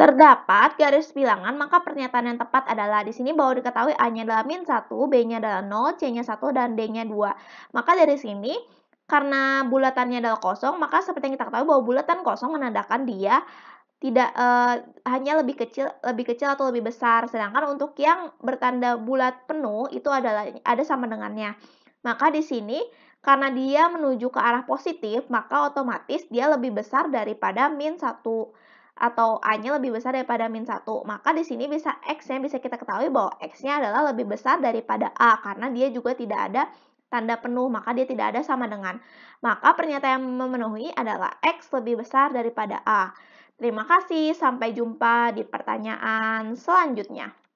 terdapat garis bilangan, maka pernyataan yang tepat adalah di sini bahwa diketahui A-nya adalah min 1, B-nya adalah 0, C-nya 1, dan D-nya 2. Maka dari sini, karena bulatannya adalah kosong, maka seperti yang kita ketahui bahwa bulatan kosong menandakan dia tidak uh, hanya lebih kecil lebih kecil atau lebih besar sedangkan untuk yang bertanda bulat penuh itu adalah ada sama dengannya maka di sini karena dia menuju ke arah positif maka otomatis dia lebih besar daripada min 1 atau A-nya lebih besar daripada min 1. Maka di sini bisa x yang bisa kita ketahui bahwa X-nya adalah lebih besar daripada A karena dia juga tidak ada tanda penuh, maka dia tidak ada sama dengan. Maka pernyataan yang memenuhi adalah X lebih besar daripada A. Terima kasih, sampai jumpa di pertanyaan selanjutnya.